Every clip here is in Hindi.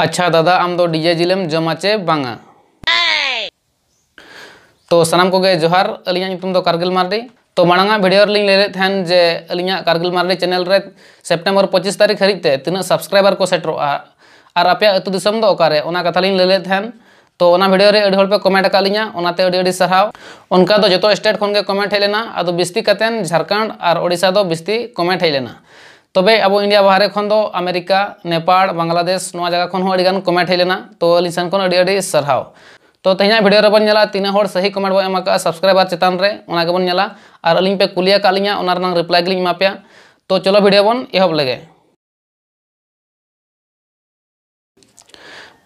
अच्छा दादा आम तो डीजे जिलेम जमा चे बांगा तो सनाम को जोहार अली तो कारगिल मार्डी तो मांगा भिडियो लिंग लेन जे अलिया कारगिल मार्डी चैनल रे सेप्टेम्बर पचिस तारीख हरते ते तिना सब्सक्राइबर को सेटर और आपे ओकारे कथा लिंग लेन तो भिडियो रे कमेंट का सारा उनका जो तो स्टेट खन कमेंट हेलना अब बिस्ती झारखंड और ओडिसा दो बिस्ती कमेंट हेलना तब अब इंडिया बाहर खन दो अमेरिका नेपाल बांग्लादेश जगह खन कमेंट हेलेना तो अली सारा तो तेज भिडियो रे तीन हर सही कमेंट बो एम सब्सक्राइबर चितान रे बन और अली कुलिया रिप्लाई के लिए गली एमापे तो चलो भिडियो बन एहब लगे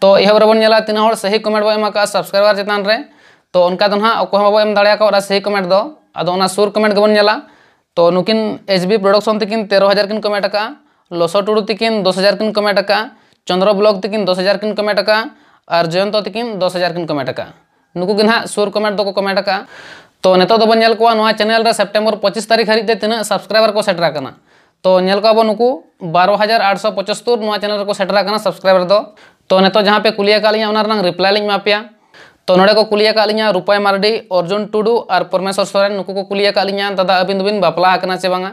तो एहब रे तीन हर सही कमेंट बो एम सब्सक्राइबर चितान रे तो उनका तो ना अको बो एम दाड़ा सही कमेंट दो अद सुर कमेंट के बोला तो नुकिन एच बी प्रोडक्शन तकिन तेरह हज़ार किन कमे टाका लस ᱴᱩᱰᱩ ᱛᱤᱠᱤᱱ दस हज़ार किन कमे टाका चंद्र ब्लॉक ᱛᱤᱠᱤन दस हज़ार किन कमे टाका और जयंत तकिन दस हज़ार किन कमे टाका नुकू के हाँ सुर कमेट दो कमे टाका तो नित बनवा चैनल सेप्टेम्बर पचिस तारीख हर तीना सब्सक्राइबर को सेटर तो नल को बारो हज़ार आठ सौ पचहत्तर चैनल को सेटर सबसक्राइबर दो तो नित जहाँ पे कुलिया रिप्लाई लिंग मापे तो नोड़े को कुलिया का कालिया रूपाय मार्डी अर्जुन टुडू और परमेश्वर सोरेन नुकु को कुलिया का कालिया दादा अबिन दुबिन बापला आकना से बांगा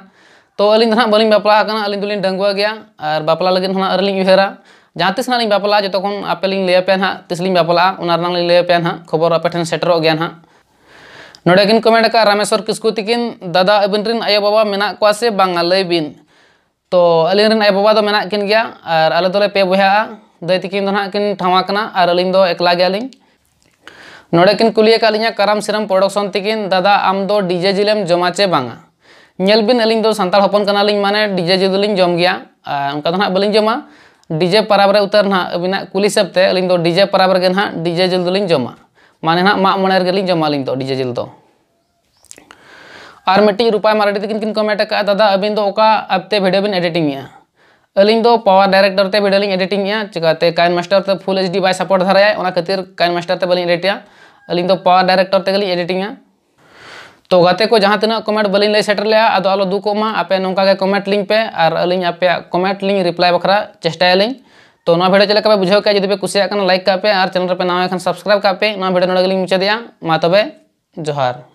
तो अलिन ना बलिन बापला आकना अलिन दुलिन डंगुआ गया और बापला लगिन हना अरलिन उहेरा जहाँ तीस ना बापला जो तक आपे लिन लैया पे ना तीस लिन बापला उना लिन लैया पे ना खबर आपे ठेन सेटर गया ना नोड़े किन कमेंट का रामेश्वर किस्कू तकिन दादा अबिन रिन आयो बाबा मेना को से बांगा लय बिन तो अलिन रिन आयो बाबा तो मेना किन गया और अले दोले पे बुहा दई तकिन ना किन ठावा कना और अलिन दो एकला गया लिन नोड़े किन कालिया करम सिरम प्रोडक्शन तकिन दादा आम दो डीजे जिलेम जमा चे बांगा नेल बिन अलिंग दो संताल हपन कनालिंग माने डीजे जे दुलिंग जम गया उनका तो ना बलिंग जमा डीजे पराब उतर ना अबिना कुली सब ते अलिंग दो डीजे पराब के ना डीजे जिल दुलिंग जमा माने ना मा मणेर गलिंग जमा लिंग दो डीजे जिल दो और मिट्टी रुपये मारे तकिन किन कमेंट का दादा अबिन दो ओका अबते वीडियो बिन एडिटिंग है अलिंग दो पावर डायरेक्टर ते वीडियो लिंग एडिटिंग है चिकाते काइन मास्टर ते फुल एचडी बाय सपोर्ट धाराया ओना खातिर काइन मास्टर ते बलिंग एडिटिया अली तो पावर डायरेक्टर तेल एडिटिंग तो गाते को जहाँ तना कमेंट बली लै सेटर अब आलो दुखमा आपे नौका कमेंट लिंग पे और अली आपे कमेंट लिंग रिप्लाई बखरा चेस्टा लिंग तो भिडियो चले पे बुझे क्या जुदी पे कुछ लाइक का पे और चैनल पे नाम सब्सक्राइब का कापे भिडियो नोड़े मुचादे मा तब जोहार